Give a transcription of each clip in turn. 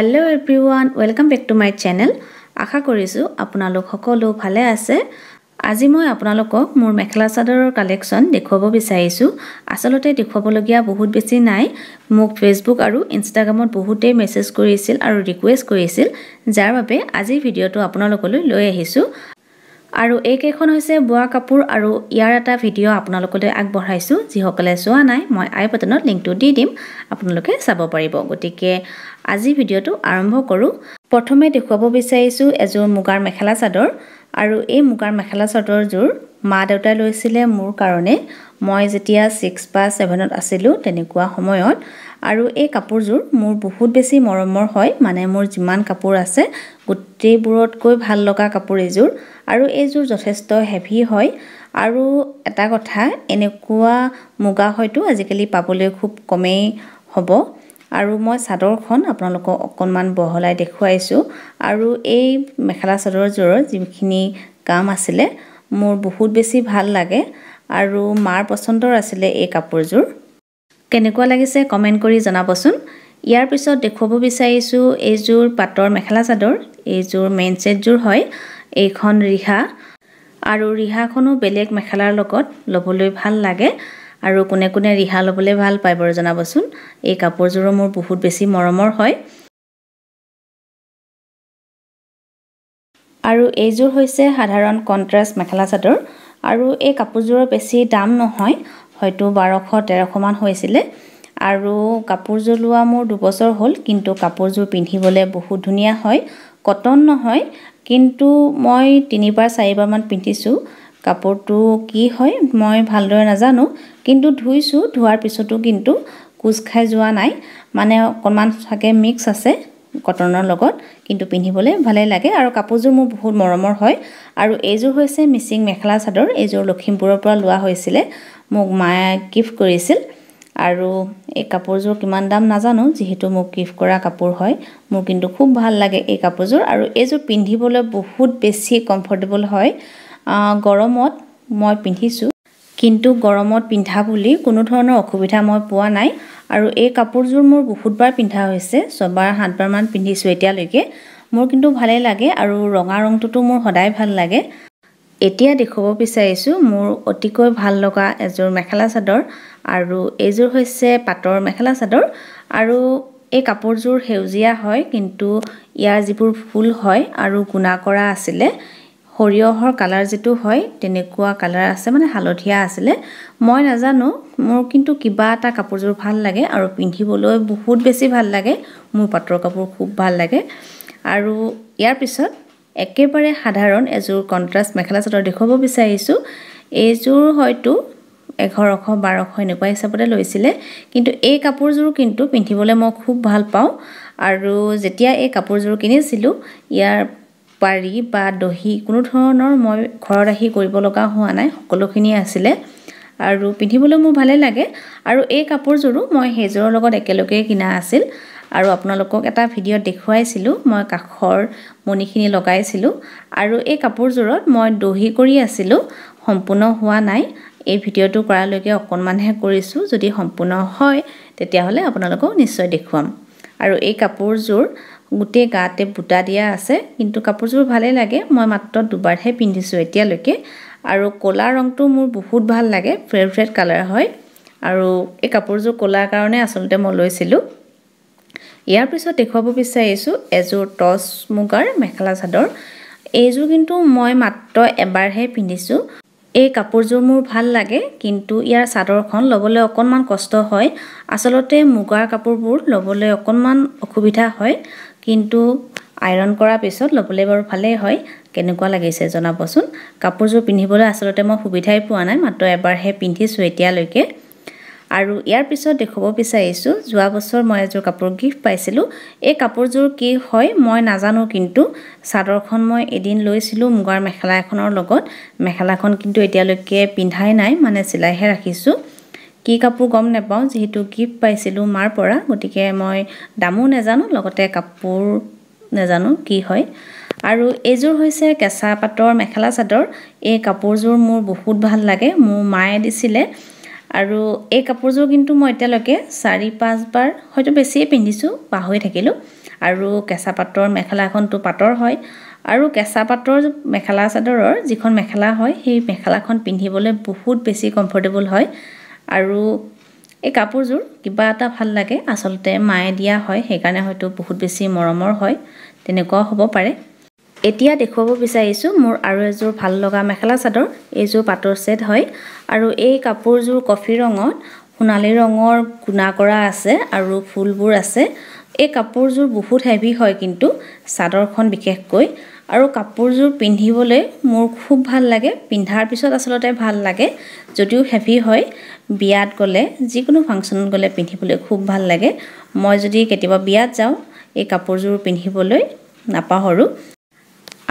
hello' everyone welcome back to my channel আশা কৰিছোঁ আপোনালোক সকলো ভালে আছে আজি মই আপোনালোকক মোৰ মেখেলা চাদৰৰ কালেকশ্যন দেখুৱাব বিচাৰিছোঁ আচলতে দেখুৱাবলগীয়া বহুত বেছি নাই মোক ফেচবুক আৰু ইনষ্টাগ্ৰামত বহুতেই মেছেজ কৰিছিল আৰু ৰিকুৱেষ্ট কৰিছিল যাৰ বাবে আজিৰ ভিডিঅ'টো আপোনালোকলৈ লৈ আহিছোঁ আৰু এইকেইখন হৈছে বোৱা কাপোৰ আৰু ইয়াৰ এটা ভিডিঅ' আপোনালোকলৈ আগবঢ়াইছোঁ যিসকলে চোৱা নাই মই আই বটনত লিংকটো দি দিম আপোনালোকে চাব পাৰিব গতিকে আজি ভিডিঅ'টো আৰম্ভ কৰোঁ প্ৰথমে দেখুৱাব বিচাৰিছোঁ এযোৰ মুগাৰ মেখেলা চাদৰ আৰু এই মুগাৰ মেখেলা চাদৰযোৰ মা দেউতাই লৈছিলে মোৰ কাৰণে মই যেতিয়া ছিক্স বা ছেভেনত আছিলোঁ তেনেকুৱা সময়ত আৰু এই কাপোৰযোৰ মোৰ বহুত বেছি মৰমৰ হয় মানে মোৰ যিমান কাপোৰ আছে গোটেইবোৰতকৈ ভাল লগা কাপোৰ এইযোৰ আৰু এইযোৰ যথেষ্ট হেভি হয় আৰু এটা কথা এনেকুৱা মুগা হয়তো আজিকালি পাবলৈ খুব কমেই হ'ব আৰু মই চাদৰখন আপোনালোকক অকণমান বহলাই দেখুৱাইছোঁ আৰু এই মেখেলা চাদৰ যোৰৰ যিখিনি কাম আছিলে মোৰ বহুত বেছি ভাল লাগে আৰু মাৰ পচন্দৰ আছিলে এই কাপোৰযোৰ কেনেকুৱা লাগিছে কমেণ্ট কৰি জনাবচোন ইয়াৰ পিছত দেখুৱাব বিচাৰিছোঁ এইযোৰ পাটৰ মেখেলা চাদৰ এইযোৰ মেইন ছেটযোৰ হয় এইখন ৰিহা আৰু ৰিহাখনো বেলেগ মেখেলাৰ লগত ল'বলৈ ভাল লাগে আৰু কোনে কোনে ৰিহা ল'বলৈ ভাল পায় বাৰু জনাবচোন এই কাপোৰযোৰো মোৰ বহুত বেছি মৰমৰ হয় আৰু এইযোৰ হৈছে সাধাৰণ কণ্ট্ৰাষ্ট মেখেলা চাদৰ আৰু এই কাপোৰযোৰৰ বেছি দাম নহয় হয়তো বাৰশ তেৰশমান হৈছিলে আৰু কাপোৰযোৰ লোৱা মোৰ দুবছৰ হ'ল কিন্তু কাপোৰযোৰ পিন্ধিবলৈ বহুত ধুনীয়া হয় কটন নহয় কিন্তু মই তিনিবাৰ চাৰিবাৰমান পিন্ধিছোঁ কাপোৰটো কি হয় মই ভালদৰে নাজানো কিন্তু ধুইছোঁ ধোৱাৰ পিছতো কিন্তু কোচ খাই যোৱা নাই মানে অকণমান চাগে মিক্স আছে কটনৰ লগত কিন্তু পিন্ধিবলৈ ভালেই লাগে আৰু কাপোৰযোৰ মোৰ বহুত মৰমৰ হয় আৰু এইযোৰ হৈছে মিচিং মেখেলা চাদৰ এইযোৰ লখিমপুৰৰ পৰা লোৱা হৈছিলে মোক মায়ে গিফ্ট কৰিছিল আৰু এই কাপোৰযোৰ কিমান দাম নাজানো যিহেতু মোক গিফ্ট কৰা কাপোৰ হয় মোৰ কিন্তু খুব ভাল লাগে এই কাপোৰযোৰ আৰু এইযোৰ পিন্ধিবলৈ বহুত বেছি কমফৰ্টেবল হয় গৰমত মই পিন্ধিছোঁ কিন্তু গৰমত পিন্ধা বুলি কোনো ধৰণৰ অসুবিধা মই পোৱা নাই আৰু এই কাপোৰযোৰ মোৰ বহুতবাৰ পিন্ধা হৈছে ছবাৰ সাতবাৰমান পিন্ধিছোঁ এতিয়ালৈকে মোৰ কিন্তু ভালেই লাগে আৰু ৰঙা ৰংটোতো মোৰ সদায় ভাল লাগে এতিয়া দেখুৱাব বিচাৰিছোঁ মোৰ অতিকৈ ভাল লগা এযোৰ মেখেলা চাদৰ আৰু এইযোৰ হৈছে পাটৰ মেখেলা চাদৰ আৰু এই কাপোৰযোৰ সেউজীয়া হয় কিন্তু ইয়াৰ যিবোৰ ফুল হয় আৰু গুণা কৰা আছিলে সৰিয়হৰ কালাৰ যিটো হয় তেনেকুৱা কালাৰ আছে মানে হালধীয়া আছিলে মই নাজানো মোৰ কিন্তু কিবা এটা কাপোৰযোৰ ভাল লাগে আৰু পিন্ধিবলৈ বহুত বেছি ভাল লাগে মোৰ পাটৰ কাপোৰ খুব ভাল লাগে আৰু ইয়াৰ পিছত একেবাৰে সাধাৰণ এযোৰ কণ্ট্ৰাষ্ট মেখেলা চাদৰ দেখুৱাব বিচাৰিছোঁ এইযোৰ হয়তো এঘাৰশ বাৰশ এনেকুৱা হিচাপতে লৈছিলে কিন্তু এই কাপোৰযোৰ কিন্তু পিন্ধিবলৈ মই খুব ভাল পাওঁ আৰু যেতিয়া এই কাপোৰযোৰ কিনিছিলোঁ ইয়াৰ পাৰি বা দহি কোনো ধৰণৰ মই ঘৰত আহি কৰিব লগা হোৱা নাই সকলোখিনি আছিলে আৰু পিন্ধিবলৈ মোৰ ভালেই লাগে আৰু এই কাপোৰযোৰো মই সেইযোৰৰ লগত একেলগে কিনা আছিল আৰু আপোনালোকক এটা ভিডিঅ'ত দেখুৱাইছিলোঁ মই কাষৰ মণিখিনি লগাইছিলোঁ আৰু এই কাপোৰযোৰত মই দহি কৰি আছিলোঁ সম্পূৰ্ণ হোৱা নাই এই ভিডিঅ'টো কৰালৈকে অকণমানহে কৰিছোঁ যদি সম্পূৰ্ণ হয় তেতিয়াহ'লে আপোনালোকক নিশ্চয় দেখুৱাম আৰু এই কাপোৰযোৰ গোটেই গাতে বুটা দিয়া আছে কিন্তু কাপোৰযোৰ ভালেই লাগে মই মাত্ৰ দুবাৰহে পিন্ধিছোঁ এতিয়ালৈকে আৰু ক'লা ৰংটো মোৰ বহুত ভাল লাগে ফেভৰেট কালাৰ হয় আৰু এই কাপোৰযোৰ ক'লাৰ কাৰণে আচলতে মই লৈছিলোঁ ইয়াৰ পিছত দেখুৱাব বিচাৰিছোঁ এযোৰ টচ মুগাৰ মেখেলা চাদৰ এইযোৰ কিন্তু মই মাত্ৰ এবাৰহে পিন্ধিছোঁ এই কাপোৰযোৰ মোৰ ভাল লাগে কিন্তু ইয়াৰ চাদৰখন ল'বলৈ অকণমান কষ্ট হয় আচলতে মুগাৰ কাপোৰবোৰ ল'বলৈ অকণমান অসুবিধা হয় কিন্তু আইৰণ কৰাৰ পিছত ল'বলৈ বাৰু ভালেই হয় কেনেকুৱা লাগিছে জনাবচোন কাপোৰযোৰ পিন্ধিবলৈ আচলতে মই সুবিধাই পোৱা নাই মাত্ৰ এবাৰহে পিন্ধিছোঁ এতিয়ালৈকে আৰু ইয়াৰ পিছত দেখুৱাব বিচাৰিছোঁ যোৱা বছৰ মই এযোৰ কাপোৰ গিফ্ট পাইছিলোঁ এই কাপোৰযোৰ কি হয় মই নাজানো কিন্তু চাদৰখন মই এদিন লৈছিলোঁ মুগাৰ মেখেলা এখনৰ লগত মেখেলাখন কিন্তু এতিয়ালৈকে পিন্ধাই নাই মানে চিলাইহে ৰাখিছোঁ কি কাপোৰ গম নাপাওঁ যিহেতু গিফ্ট পাইছিলোঁ মাৰ পৰা গতিকে মই দামো নাজানো লগতে কাপোৰ নাজানো কি হয় আৰু এইযোৰ হৈছে কেঁচা পাটৰ মেখেলা চাদৰ এই কাপোৰযোৰ মোৰ বহুত ভাল লাগে মোৰ মায়ে দিছিলে আৰু এই কাপোৰযোৰ কিন্তু মই এতিয়ালৈকে চাৰি পাঁচবাৰ হয়তো বেছিয়ে পিন্ধিছোঁ পাহৰি থাকিলোঁ আৰু কেঁচা পাটৰ মেখেলাখনটো পাতৰ হয় আৰু কেঁচা পাটৰ মেখেলা চাদৰৰ যিখন মেখেলা হয় সেই মেখেলাখন পিন্ধিবলৈ বহুত বেছি কমফৰ্টেবল হয় আৰু এই কাপোৰযোৰ কিবা এটা ভাল লাগে আচলতে মায়ে দিয়া হয় সেইকাৰণে হয়তো বহুত বেছি মৰমৰ হয় তেনেকুৱাও হ'ব পাৰে এতিয়া দেখুৱাব বিচাৰিছোঁ মোৰ আৰু এযোৰ ভাল লগা মেখেলা চাদৰ এইযোৰ পাটৰ ছেট হয় আৰু এই কাপোৰযোৰ কফি ৰঙত সোণালী ৰঙৰ গুণা কৰা আছে আৰু ফুলবোৰ আছে এই কাপোৰযোৰ বহুত হেভি হয় কিন্তু চাদৰখন বিশেষকৈ আৰু কাপোৰযোৰ পিন্ধিবলৈ মোৰ খুব ভাল লাগে পিন্ধাৰ পিছত আচলতে ভাল লাগে যদিও হেভি হয় বিয়াত গ'লে যিকোনো ফাংচনত গ'লে পিন্ধিবলৈ খুব ভাল লাগে মই যদি কেতিয়াবা বিয়াত যাওঁ এই কাপোৰযোৰ পিন্ধিবলৈ নাপাহৰোঁ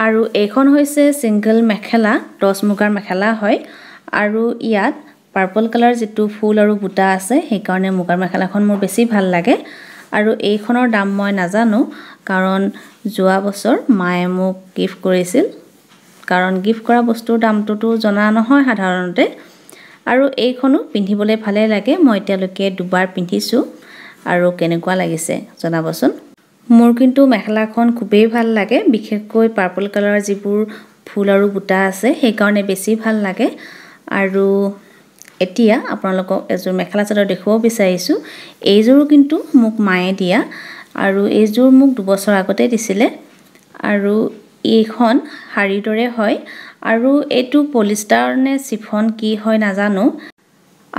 আৰু এইখন হৈছে ছিংগল মেখেলা টছ মুগাৰ মেখেলা হয় আৰু ইয়াত পাৰ্পল কালাৰ যিটো ফুল আৰু বুটা আছে সেইকাৰণে মুগাৰ মেখেলাখন মোৰ বেছি ভাল লাগে আৰু এইখনৰ দাম মই নাজানো কাৰণ যোৱা বছৰ মায়ে মোক গিফ্ট কৰিছিল কাৰণ গিফ্ট কৰা বস্তুৰ দামটোতো জনা নহয় সাধাৰণতে আৰু এইখনো পিন্ধিবলৈ ভালেই লাগে মই এতিয়ালৈকে দুবাৰ পিন্ধিছোঁ আৰু কেনেকুৱা লাগিছে জনাবচোন মোৰ কিন্তু মেখেলাখন খুবেই ভাল লাগে বিশেষকৈ পাৰ্পল কালাৰৰ যিবোৰ ফুল আৰু বুটা আছে সেইকাৰণে বেছি ভাল লাগে আৰু এতিয়া আপোনালোকক এযোৰ মেখেলা চাদৰ দেখুৱাব বিচাৰিছোঁ এইযোৰো কিন্তু মোক মায়ে দিয়া আৰু এইযোৰ মোক দুবছৰ আগতে দিছিলে আৰু এইখন শাৰীৰ দৰে হয় আৰু এইটো পলিষ্টাৰ নে চিফন কি হয় নাজানো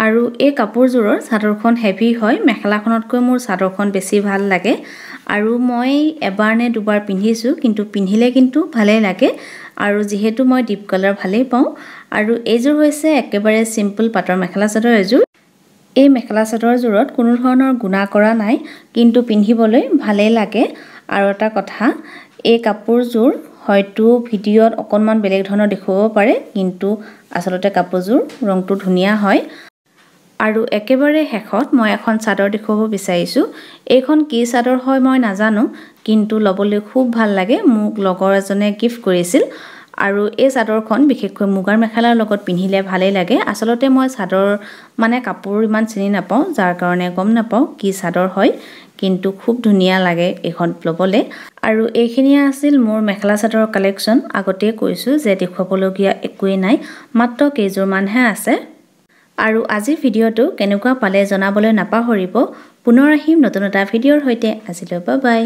আৰু এই কাপোৰযোৰৰ চাদৰখন হেভি হয় মেখেলাখনতকৈ মোৰ চাদৰখন বেছি ভাল লাগে আৰু মই এবাৰ নে দুবাৰ পিন্ধিছোঁ কিন্তু পিন্ধিলে কিন্তু ভালেই লাগে আৰু যিহেতু মই ডিপ কালাৰ ভালেই পাওঁ আৰু এইযোৰ হৈছে একেবাৰে চিম্পল পাটৰ মেখেলা চাদৰ এযোৰ এই মেখেলা চাদৰযোৰত কোনো ধৰণৰ গুণা কৰা নাই কিন্তু পিন্ধিবলৈ ভালেই লাগে আৰু এটা কথা এই কাপোৰযোৰ হয়তো ভিডিঅ'ত অকণমান বেলেগ ধৰণৰ দেখুৱাব পাৰে কিন্তু আচলতে কাপোৰযোৰ ৰংটো ধুনীয়া হয় আৰু একেবাৰে শেষত মই এখন চাদৰ দেখুৱাব বিচাৰিছোঁ এইখন কি চাদৰ হয় মই নাজানো কিন্তু ল'বলৈ খুব ভাল লাগে মোক লগৰ এজনে গিফ্ট কৰিছিল আৰু এই চাদৰখন বিশেষকৈ মুগাৰ মেখেলাৰ লগত পিন্ধিলে ভালেই লাগে আচলতে মই চাদৰ মানে কাপোৰ ইমান চিনি নাপাওঁ যাৰ কাৰণে গম নাপাওঁ কি চাদৰ হয় কিন্তু খুব ধুনীয়া লাগে এইখন ল'বলৈ আৰু এইখিনিয়ে আছিল মোৰ মেখেলা চাদৰৰ কালেকশ্যন আগতেই কৈছোঁ যে দেখুৱাবলগীয়া একোৱেই নাই মাত্ৰ কেইযোৰমানহে আছে আৰু আজিৰ ভিডিঅ'টো কেনেকুৱা পালে জনাবলৈ নাপাহৰিব পুনৰ আহিম নতুন এটা ভিডিঅ'ৰ সৈতে আজিলৈ বাই বাই